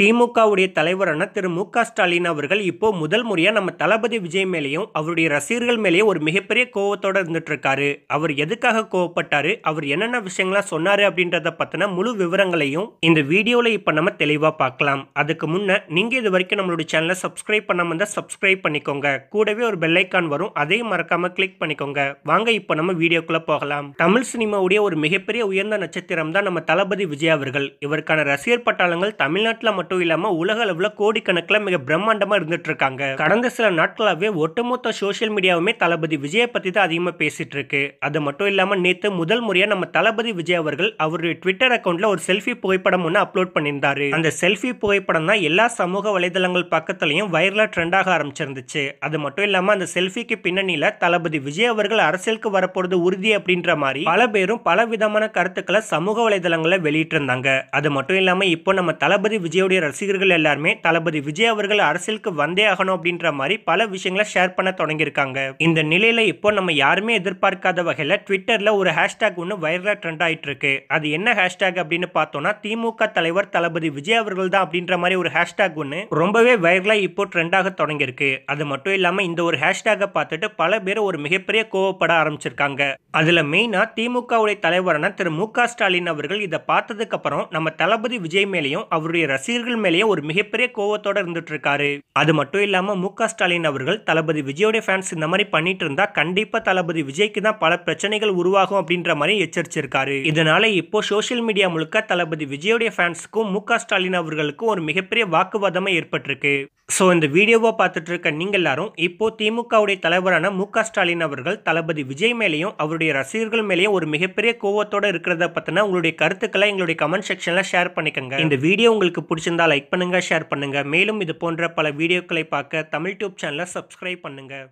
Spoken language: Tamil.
திமுகவுடைய தலைவரான திரு மு க ஸ்டாலின் அவர்கள் இப்போ முதல் முறையாக நம்ம தளபதி விஜய் மேலேயும் அவருடைய ரசிகர்கள் மேலேயும் ஒரு மிகப்பெரிய கோவத்தோடு இருந்துட்டு இருக்காரு அவர் எதுக்காக கோவப்பட்டாரு அவர் என்னென்ன விஷயங்களாம் சொன்னாரு அப்படின்றத பற்றின முழு விவரங்களையும் இந்த வீடியோவில் இப்போ நம்ம தெளிவாக பார்க்கலாம் அதுக்கு முன்னே நீங்கள் இது வரைக்கும் நம்மளுடைய சேனலை சப்ஸ்கிரைப் பண்ணாமல் இருந்தால் சப்ஸ்கிரைப் பண்ணிக்கோங்க கூடவே ஒரு பெல்லைக்கான் வரும் அதையும் மறக்காமல் கிளிக் பண்ணிக்கோங்க வாங்க இப்போ நம்ம வீடியோக்குள்ளே போகலாம் தமிழ் சினிமாவுடைய ஒரு மிகப்பெரிய உயர்ந்த நட்சத்திரம் தான் நம்ம தளபதி விஜய் அவர்கள் இவருக்கான ரசிகர் பட்டாளங்கள் தமிழ்நாட்டில் மட்டும் இல்லாமல் உலக அளவுல கோடிக்கணக்கில் மிக பிரம்மாண்டமா இருந்துட்டு இருக்காங்க கடந்த சில நாட்களாகவே ஒட்டுமொத்த சோசியல் மீடியாவுமே தளபதி விஜயை பத்தி தான் அதிகமா பேசிட்டு இருக்கு அது மட்டும் இல்லாம நேத்து முதல் முறையாக நம்ம தளபதி விஜய் அவர்கள் அவருடைய ட்விட்டர் அக்கௌண்ட்ல ஒரு செல்ஃபி புகைப்படம் ஒன்று அப்லோட் பண்ணியிருந்தாரு அந்த செல்ஃபி புகைப்படம் தான் எல்லா சமூக வலைதளங்கள் வைரலா ட்ரெண்ட் ஆக ஆரம்பிச்சிருந்துச்சு அது மட்டும் இல்லாமல் அந்த செல்ஃபிக்கு பின்னணியில தளபதி விஜய் அவர்கள் அரசியலுக்கு வரப்போறது உறுதி அப்படின்ற மாதிரி பல பேரும் பல விதமான கருத்துக்களை சமூக வெளியிட்டு வெளியிட்டிருந்தாங்க அது மட்டும் இல்லாமல் இப்போ நம்ம தளபதி விஜயோட இருக்கக்கூடிய ரசிகர்கள் எல்லாருமே தளபதி விஜய் அவர்கள் அரசியலுக்கு வந்தே ஆகணும் அப்படின்ற மாதிரி பல விஷயங்களை ஷேர் பண்ண தொடங்கியிருக்காங்க இந்த நிலையில இப்போ நம்ம யாருமே எதிர்பார்க்காத வகையில் ட்விட்டர்ல ஒரு ஹேஷ்டேக் ஒன்று வைரலாக ட்ரெண்ட் ஆயிட்டு இருக்கு அது என்ன ஹேஷ்டேக் அப்படின்னு பார்த்தோம்னா திமுக தலைவர் தளபதி விஜய் அவர்கள் தான் அப்படின்ற மாதிரி ஒரு ஹேஷ்டேக் ஒன்று ரொம்பவே வைரலா இப்போ ட்ரெண்டாக தொடங்கியிருக்கு அது மட்டும் இல்லாமல் இந்த ஒரு ஹேஷ்டேக்கை பார்த்துட்டு பல பேர் ஒரு மிகப்பெரிய கோவப்பட ஆரம்பிச்சிருக்காங்க அதுல மெயினா திமுக உடைய தலைவரான திரு மு க ஸ்டாலின் அவர்கள் இதை பார்த்ததுக்கு அப்புறம் நம்ம தளபதி விஜய் மேலேயும் அவருடைய ரசிகர்கள் ரசிகர்கள் மேலேயே ஒரு மிகப்பெரிய கோவத்தோட இருந்துட்டு இருக்காரு அது மட்டும் இல்லாம மு ஸ்டாலின் அவர்கள் தளபதி விஜயோட ஃபேன்ஸ் இந்த மாதிரி பண்ணிட்டு இருந்தா கண்டிப்பா தளபதி விஜய்க்கு தான் பல பிரச்சனைகள் உருவாகும் அப்படின்ற மாதிரி எச்சரிச்சிருக்காரு இதனால இப்போ சோசியல் மீடியா முழுக்க தளபதி விஜயோட ஃபேன்ஸுக்கும் மு ஸ்டாலின் அவர்களுக்கும் ஒரு மிகப்பெரிய வாக்குவாதமே ஏற்பட்டிருக்கு ஸோ இந்த வீடியோவை பார்த்துட்ருக்க நீங்கள் எல்லாரும் இப்போது திமுகவுடைய தலைவரான மு ஸ்டாலின் அவர்கள் தளபதி விஜய் மேலேயும் அவருடைய ரசிகர்கள் மேலேயும் ஒரு மிகப்பெரிய கோவத்தோடு இருக்கிறத பற்றின உங்களுடைய கருத்துக்களை எங்களுடைய கமெண்ட் செக்ஷனில் ஷேர் பண்ணிக்கோங்க இந்த வீடியோ உங்களுக்கு பிடிச்சிருந்தா லைக் பண்ணுங்கள் ஷேர் பண்ணுங்கள் மேலும் இது போன்ற பல வீடியோக்களை பார்க்க தமிழ் டியூப் சேனலை சப்ஸ்கிரைப் பண்ணுங்கள்